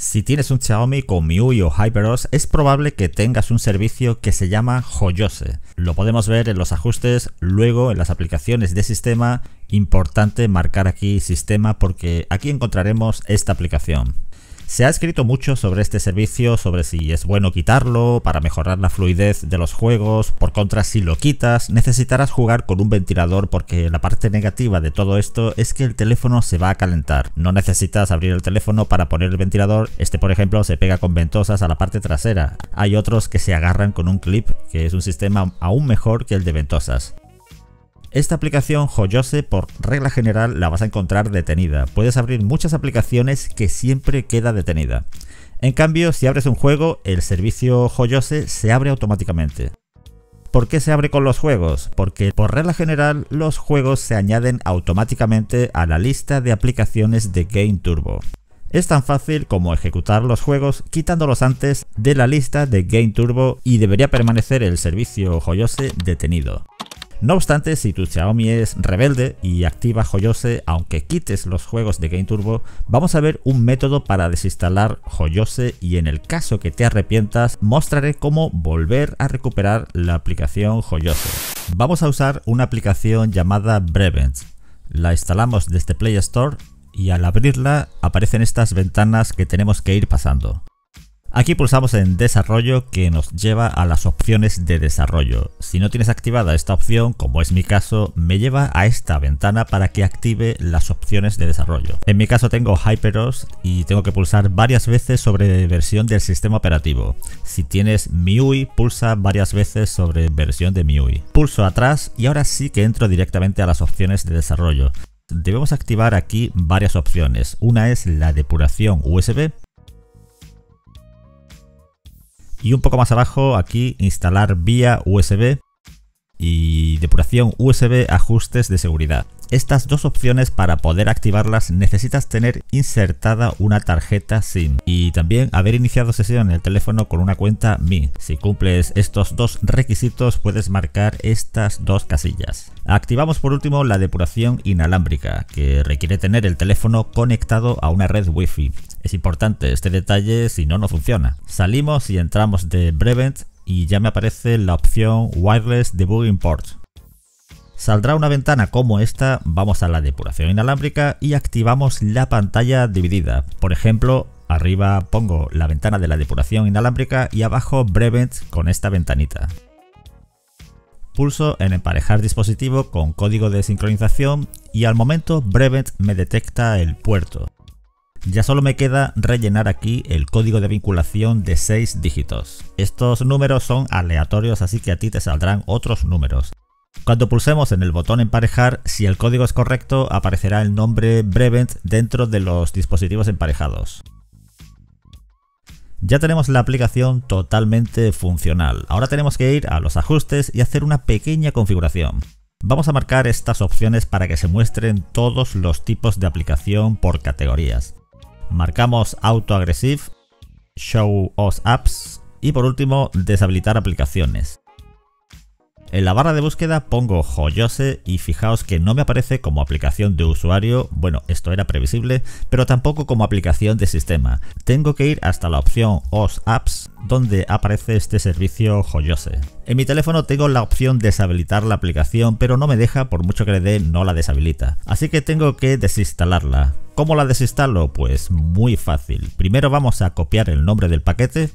Si tienes un Xiaomi con MIUI o HyperOS, es probable que tengas un servicio que se llama Joyose. Lo podemos ver en los ajustes, luego en las aplicaciones de sistema. Importante marcar aquí sistema porque aquí encontraremos esta aplicación. Se ha escrito mucho sobre este servicio, sobre si es bueno quitarlo, para mejorar la fluidez de los juegos, por contra si lo quitas, necesitarás jugar con un ventilador porque la parte negativa de todo esto es que el teléfono se va a calentar. No necesitas abrir el teléfono para poner el ventilador, este por ejemplo se pega con ventosas a la parte trasera. Hay otros que se agarran con un clip, que es un sistema aún mejor que el de ventosas. Esta aplicación Joyose, por regla general, la vas a encontrar detenida. Puedes abrir muchas aplicaciones que siempre queda detenida. En cambio, si abres un juego, el servicio Joyose se abre automáticamente. ¿Por qué se abre con los juegos? Porque por regla general los juegos se añaden automáticamente a la lista de aplicaciones de Game Turbo. Es tan fácil como ejecutar los juegos quitándolos antes de la lista de Game Turbo y debería permanecer el servicio Joyose detenido. No obstante, si tu Xiaomi es rebelde y activa Joyose aunque quites los juegos de Game Turbo, vamos a ver un método para desinstalar Joyose y en el caso que te arrepientas, mostraré cómo volver a recuperar la aplicación Joyose. Vamos a usar una aplicación llamada Brevent. La instalamos desde Play Store y al abrirla aparecen estas ventanas que tenemos que ir pasando. Aquí pulsamos en desarrollo que nos lleva a las opciones de desarrollo. Si no tienes activada esta opción, como es mi caso, me lleva a esta ventana para que active las opciones de desarrollo. En mi caso tengo HyperOS y tengo que pulsar varias veces sobre versión del sistema operativo. Si tienes MIUI, pulsa varias veces sobre versión de MIUI. Pulso atrás y ahora sí que entro directamente a las opciones de desarrollo. Debemos activar aquí varias opciones. Una es la depuración USB, y un poco más abajo, aquí instalar vía USB y depuración USB ajustes de seguridad. Estas dos opciones para poder activarlas necesitas tener insertada una tarjeta SIM y también haber iniciado sesión en el teléfono con una cuenta Mi. Si cumples estos dos requisitos puedes marcar estas dos casillas. Activamos por último la depuración inalámbrica que requiere tener el teléfono conectado a una red Wi-Fi. Es importante este detalle si no no funciona. Salimos y entramos de Brevent y ya me aparece la opción Wireless Debugging Port saldrá una ventana como esta, vamos a la depuración inalámbrica y activamos la pantalla dividida. Por ejemplo, arriba pongo la ventana de la depuración inalámbrica y abajo Brevent con esta ventanita. Pulso en emparejar dispositivo con código de sincronización y al momento Brevent me detecta el puerto. Ya solo me queda rellenar aquí el código de vinculación de 6 dígitos. Estos números son aleatorios así que a ti te saldrán otros números. Cuando pulsemos en el botón emparejar, si el código es correcto, aparecerá el nombre Brevent dentro de los dispositivos emparejados. Ya tenemos la aplicación totalmente funcional. Ahora tenemos que ir a los ajustes y hacer una pequeña configuración. Vamos a marcar estas opciones para que se muestren todos los tipos de aplicación por categorías. Marcamos Auto Aggressive, Show us Apps y por último deshabilitar aplicaciones. En la barra de búsqueda pongo Joyose y fijaos que no me aparece como aplicación de usuario, bueno, esto era previsible, pero tampoco como aplicación de sistema. Tengo que ir hasta la opción OS Apps, donde aparece este servicio Joyose. En mi teléfono tengo la opción deshabilitar la aplicación, pero no me deja, por mucho que le dé, no la deshabilita. Así que tengo que desinstalarla. ¿Cómo la desinstalo? Pues muy fácil. Primero vamos a copiar el nombre del paquete,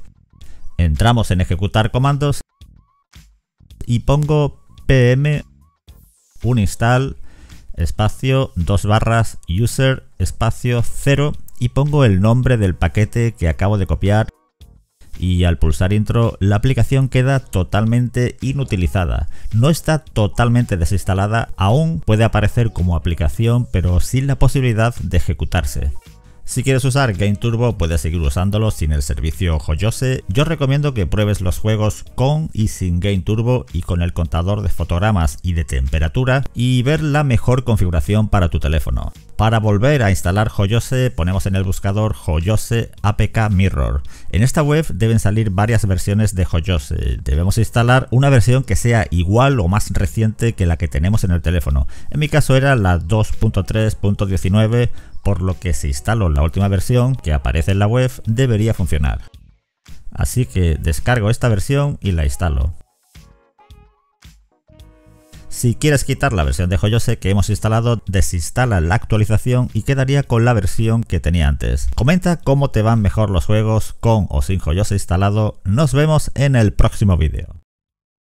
entramos en ejecutar comandos y pongo pm uninstall espacio dos barras user espacio 0 y pongo el nombre del paquete que acabo de copiar y al pulsar intro la aplicación queda totalmente inutilizada. No está totalmente desinstalada, aún puede aparecer como aplicación pero sin la posibilidad de ejecutarse. Si quieres usar Game Turbo puedes seguir usándolo sin el servicio Joyose. Yo recomiendo que pruebes los juegos con y sin Game Turbo y con el contador de fotogramas y de temperatura y ver la mejor configuración para tu teléfono. Para volver a instalar Joyose ponemos en el buscador Joyose APK Mirror. En esta web deben salir varias versiones de Joyose. Debemos instalar una versión que sea igual o más reciente que la que tenemos en el teléfono. En mi caso era la 2.3.19 por lo que si instalo la última versión que aparece en la web debería funcionar. Así que descargo esta versión y la instalo. Si quieres quitar la versión de Joyose que hemos instalado, desinstala la actualización y quedaría con la versión que tenía antes. Comenta cómo te van mejor los juegos con o sin Joyose instalado. Nos vemos en el próximo vídeo.